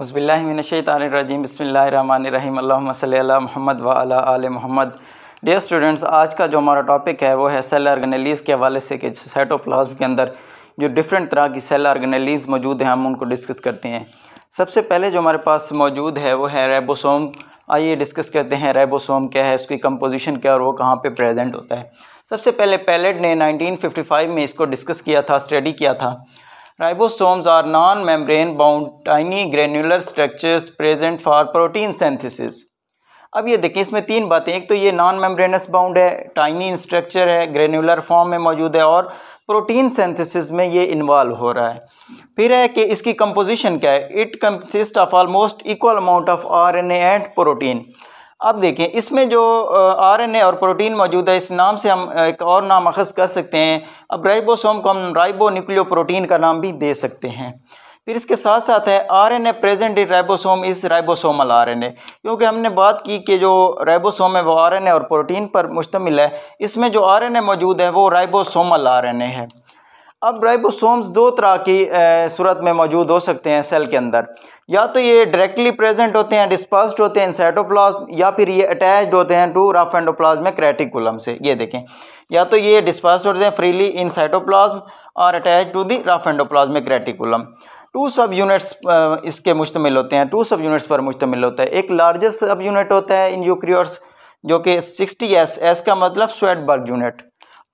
अज़बिल्लिमिनशानरजीम बसमिल महमद वाला Mahmad Mohammad dear students आज का जो हमारा टॉपिक है वो है सेल आर्गनलीस के हवाले से कि साइटोप्लाज्म के अंदर जो डिफरेंट तरह की सेल आर्गनलीस मौजूद हैं हम उनको डिस्कस करते हैं सबसे पहले जो हमारे पास मौजूद है वो है रेबोसोम आइए डिस्कस करते हैं रेबोसोम क्या है उसकी कंपोजिशन क्या और वो कहाँ पर प्रेजेंट होता है सबसे पहले पैलेट ने नाइनटीन में इसको डिस्कस किया था स्टडी किया था ribosomes are non membrane bound tiny granular structures present for protein synthesis अब ये देखिए इसमें तीन बातें एक तो ये नॉन मेम्ब्रेनस बाउंड है टाइनी स्ट्रक्चर है ग्रेनुलर फॉर्म में मौजूद है और प्रोटीन सेंथिसिस में ये इन्वॉल्व हो रहा है फिर है कि इसकी कंपोजिशन क्या है it consist of almost equal amount of R and protein अब देखें इसमें जो आरएनए और प्रोटीन मौजूद है इस नाम से हम एक और नाम अखज़ कर सकते हैं अब राइबोसोम को हम राइबो न्यूक्लियो प्रोटीन का नाम भी दे सकते हैं फिर इसके साथ साथ है R N A present in ribosome इस राइबोसोमल आर एन ए क्योंकि हमने बात की कि जो राइबोसोम है वो आर एन ए और प्रोटीन पर मुश्तमिल है इसमें जो आर एन ए मौजूद है वो राइबोसोमल आर एन ए है अब राइबोसोम्स दो तरह की सूरत में मौजूद हो सकते हैं सेल के अंदर या तो ये डायरेक्टली प्रेजेंट होते हैं डिस्पर्स्ड होते हैं इंसाइटोप्लाज्म या फिर ये अटैच्ड होते हैं टू रफ एंडोप्लाज्मिक क्रैटिकुलम से ये देखें या तो ये डिस्पर्स होते हैं फ्रीली इन साइटोप्लाज्म और attach to the rough endoplasmic reticulum two subunits इसके मुश्तमिल होते हैं टू सब यूनिट्स पर मुश्तमिल होता है एक लार्जेस्ट सब यूनिट होता है इन यूक्रियोट्स जो कि सिक्सटी एस एस का मतलब स्वेट बर्ग यूनिट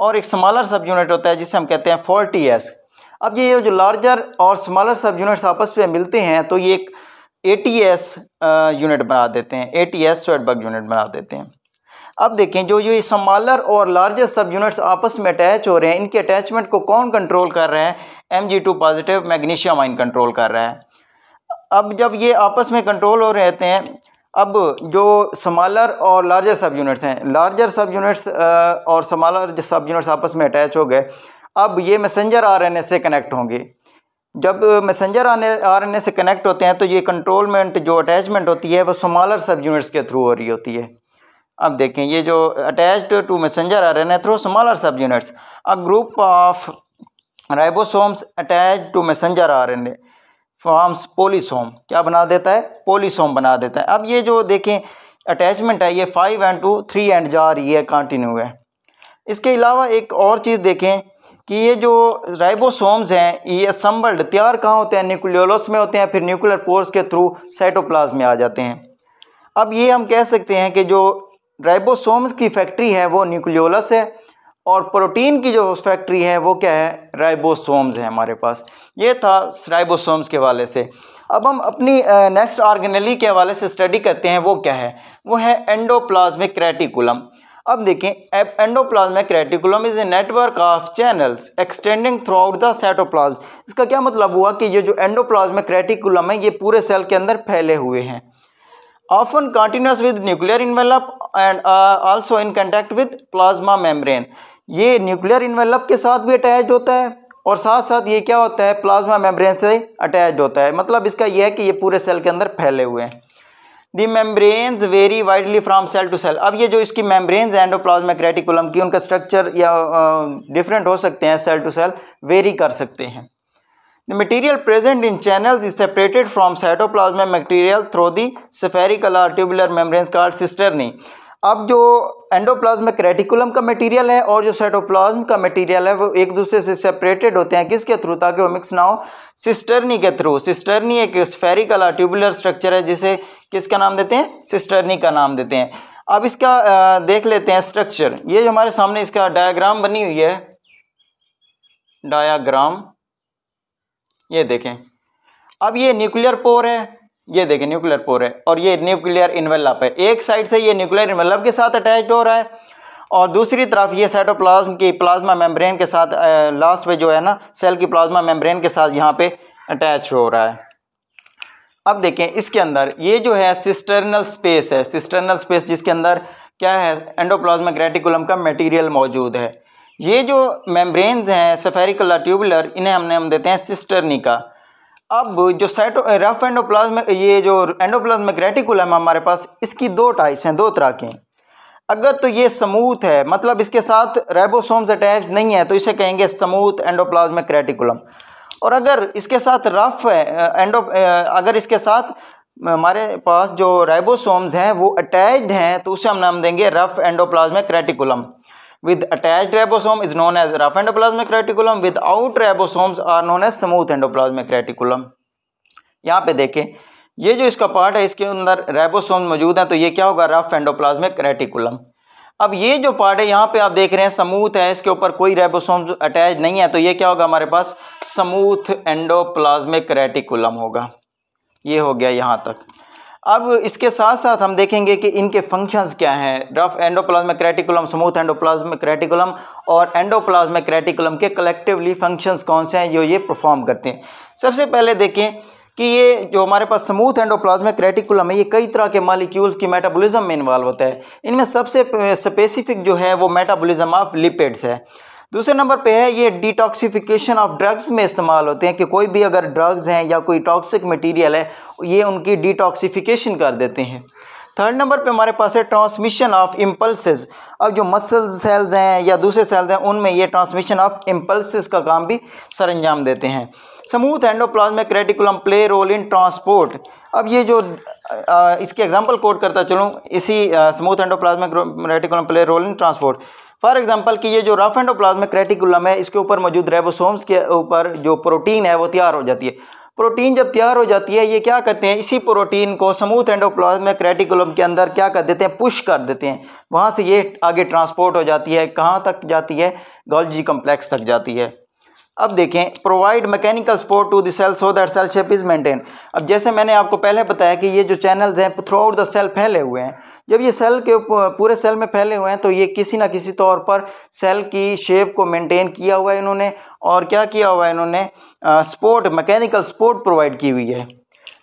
और एक स्मॉलर सब यूनिट होता है जिसे हम कहते हैं फोर्टी एस अब ये जो लार्जर और स्मॉलर सब यूनिट्स आपस में मिलते हैं तो ये एक ए टी एस यूनिट बना देते हैं eighty S Svedberg unit बना देते हैं अब देखें जो ये स्मॉलर और लार्जर सब यूनिट्स आपस में अटैच हो रहे हैं इनके अटैचमेंट को कौन कंट्रोल कर रहा है M G two positive magnesium ion control कर रहा है अब जब ये आपस में कंट्रोल हो रहे हैं अब जो समालर और लार्जर सब यूनिट्स हैं लार्जर सब यूनिट्स और समालर सब यूनिट्स आपस में अटैच हो गए अब ये मैसेंजर आरएनए से कनेक्ट होंगे जब मैसेंजर आरएनए से कनेक्ट होते हैं तो ये कंट्रोलमेंट जो अटैचमेंट होती है वो समालर सब यूनिट्स के थ्रू हो रही होती है अब देखें ये जो attached to messenger RNA through smaller subunits a group of ribosomes attach to messenger R N A forms polysome क्या बना देता है पोलिसोम बना देता है अब ये जो देखें अटैचमेंट है ये five end to three end जा रही है कंटिन्यू है इसके अलावा एक और चीज़ देखें कि ये जो राइबोसोम्स हैं ये असम्बल्ड तैयार कहाँ होते हैं न्यूक्लियोलस में होते हैं फिर न्यूक्लियर पोर्स के थ्रू साइटोप्लाज्म में आ जाते हैं अब ये हम कह सकते हैं कि जो राइबोसोम्स की फैक्ट्री है वो न्यूक्लियोलस है और प्रोटीन की जो फैक्ट्री है वो क्या है राइबोसोम्स है हमारे पास ये था राइबोसोम्स के हवाले से अब हम अपनी नेक्स्ट ऑर्गेनली के हवाले से स्टडी करते हैं वो क्या है वो है एंडोप्लाज्मिक क्रेटिकुलम अब देखें endoplasmic reticulum is a network of channels extending throughout the cytoplasm इसका क्या मतलब हुआ कि ये जो एंडोप्लाज्मिक क्रेटिकुलम है ये पूरे सेल के अंदर फैले हुए हैं often continuous with nuclear envelope and also in contact with plasma membrane ये न्यूक्लियर इन्वेलप के साथ भी अटैच होता है और साथ साथ ये क्या होता है प्लाज्मा मेम्ब्रेन से अटैच होता है मतलब इसका यह है कि ये पूरे सेल के अंदर फैले हुए हैं the membranes vary widely from cell to cell अब ये जो इसकी मेम्ब्रेन्स प्लाज्मा क्रेटिकुलम की उनका स्ट्रक्चर या डिफरेंट हो सकते हैं सेल टू सेल वेरी कर सकते हैं the material present in channels is separated from cytoplasm material through the spherical or tubular membrane कार्ड नहीं अब जो एंडोप्लाज्म क्रेटिकुलम का मटेरियल है और जो साइटोप्लाज्म का मटेरियल है वो एक दूसरे से सेपरेटेड होते हैं किसके थ्रू ताकि वो मिक्स ना हो सिस्टर्नी के थ्रू सिस्टर्नी एक स्फेरिकल ट्यूबुलर स्ट्रक्चर है जिसे किसका नाम देते हैं सिस्टर्नी का नाम देते हैं अब इसका देख लेते हैं स्ट्रक्चर ये जो हमारे सामने इसका डायाग्राम बनी हुई है डायाग्राम ये देखें अब ये न्यूक्लियर पोर है ये देखे न्यूक्लियर पोर है और ये न्यूक्लियर इन्वेलप है एक साइड से ये न्यूक्लियर इन्वेलप के साथ अटैच हो रहा है और दूसरी तरफ ये साइटोप्लाज्म की प्लाज्मा मेम्ब्रेन के साथ लास्ट में जो है ना सेल की प्लाज्मा मेम्ब्रेन के साथ यहाँ पे अटैच हो रहा है अब देखें इसके अंदर ये जो है सिस्टर्नल स्पेस है सिस्टर्नल स्पेस जिसके अंदर क्या है एंडोप्लाज्मा ग्रेटिकुलम का मटेरियल मौजूद है ये जो मेम्ब्रेन हैं सफेरिकला ट्यूबुलर इन्हें हमने हम देते हैं सिस्टर्निका अब जो साइटो रफ एंडोप्लाज्मिक ये जो एंडोप्लाज्मिक रेटिकुलम हमारे पास इसकी दो टाइप्स हैं दो तरह के अगर तो ये समूथ है मतलब इसके साथ रेबोसोम्स अटैच नहीं है तो इसे कहेंगे समूथ एंडोप्लाज्मिक रेटिकुलम और अगर इसके साथ रफ है एंडो uh, uh, अगर इसके साथ uh, हमारे पास जो राइबोसोम्स हैं वो अटैच्ड हैं तो उसे हम नाम देंगे rough endoplasmic reticulum with ribosome is known as rough endoplasmic reticulum without ribosomes are known as smooth endoplasmic reticulum यहाँ पे देखें ये जो इसका पार्ट है इसके अंदर रेबोसोम मौजूद है तो ये क्या होगा रफ एंडोप्लाज्मिक रेटिकुलम अब ये जो पार्ट है यहाँ पे आप देख रहे हैं समूथ है इसके ऊपर कोई रेबोसोम अटैच नहीं है तो ये क्या होगा हमारे पास समूथ एंडोप्लाज्मिक रेटिकुलम होगा ये हो गया यहाँ तक अब इसके साथ साथ हम देखेंगे कि इनके फंक्शंस क्या हैं rough endoplasmic reticulum smooth endoplasmic reticulum और एंडोप्लाज्मिक क्रैटिकुलम के कलेक्टिवली फंक्शंस कौन से हैं जो ये परफॉर्म करते हैं सबसे पहले देखें कि ये जो हमारे पास स्मूथ एंडोप्लाज्मिक क्रैटिकुलम है ये कई तरह के मालिक्यूल्स की मेटाबोलिज्म में इन्वॉल्व होता है इनमें सबसे स्पेसिफिक जो है वो मेटाबोलिज्म ऑफ लिपिड्स है दूसरे नंबर पे है ये डिटॉक्सिफिकेशन ऑफ ड्रग्स में इस्तेमाल होते हैं कि कोई भी अगर ड्रग्स हैं या कोई टॉक्सिक मटेरियल है ये उनकी डिटॉक्सिफिकेशन कर देते हैं थर्ड नंबर पे हमारे पास है ट्रांसमिशन ऑफ इम्पल्स अब जो मसल सेल्स हैं या दूसरे सेल्स हैं उनमें ये ट्रांसमिशन ऑफ इम्पल्स का काम भी सर अंजाम देते हैं smooth endoplasmic reticulum play role in transport अब ये जो इसके एग्जांपल कोड करता चलूँ इसी smooth endoplasmic reticulum play role in transport for example कि ये जो रफ एंड प्लाज्मिक रेटिकुलम है इसके ऊपर मौजूद रेबोसोम्स के ऊपर जो प्रोटीन है वो तैयार हो जाती है प्रोटीन जब तैयार हो जाती है ये क्या करते हैं इसी प्रोटीन को समूथ एंडोप्लाज्मिक रेटिकुलम के अंदर क्या कर देते हैं पुश कर देते हैं वहाँ से ये आगे ट्रांसपोर्ट हो जाती है कहाँ तक जाती है गोल्जी कम्प्लेक्स तक जाती है अब देखें provide mechanical support to the cell so that cell shape is maintain अब जैसे मैंने आपको पहले बताया कि ये जो चैनल्स हैं थ्रू आउट द सेल फैले हुए हैं जब ये सेल के पूरे सेल में फैले हुए हैं तो ये किसी ना किसी तौर पर सेल की शेप को मेंटेन किया हुआ है इन्होंने और क्या किया हुआ है इन्होंने सपोर्ट मैकेनिकल सपोर्ट प्रोवाइड की हुई है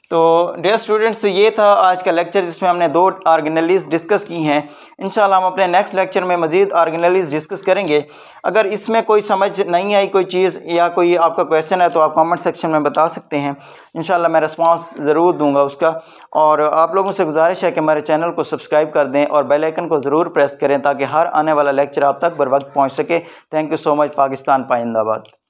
तो डेयर स्टूडेंट्स ये था आज का लेक्चर जिसमें हमने दो आर्गेनलीज डिस्कस की हैं इन हम अपने नेक्स्ट लेक्चर में मज़ीद आर्गेनलीज डिस्कस करेंगे अगर इसमें कोई समझ नहीं आई कोई चीज़ या कोई आपका क्वेश्चन है तो आप कमेंट सेक्शन में बता सकते हैं इन मैं रिस्पांस ज़रूर दूंगा उसका और आप लोगों से गुजारिश है कि हमारे चैनल को सब्सक्राइब कर दें और बेलैकन को ज़रूर प्रेस करें ताकि हर आने वाला लेक्चर आप तक बर वक्त पहुँच सके thank you so much Pakistan पाइंदाबाद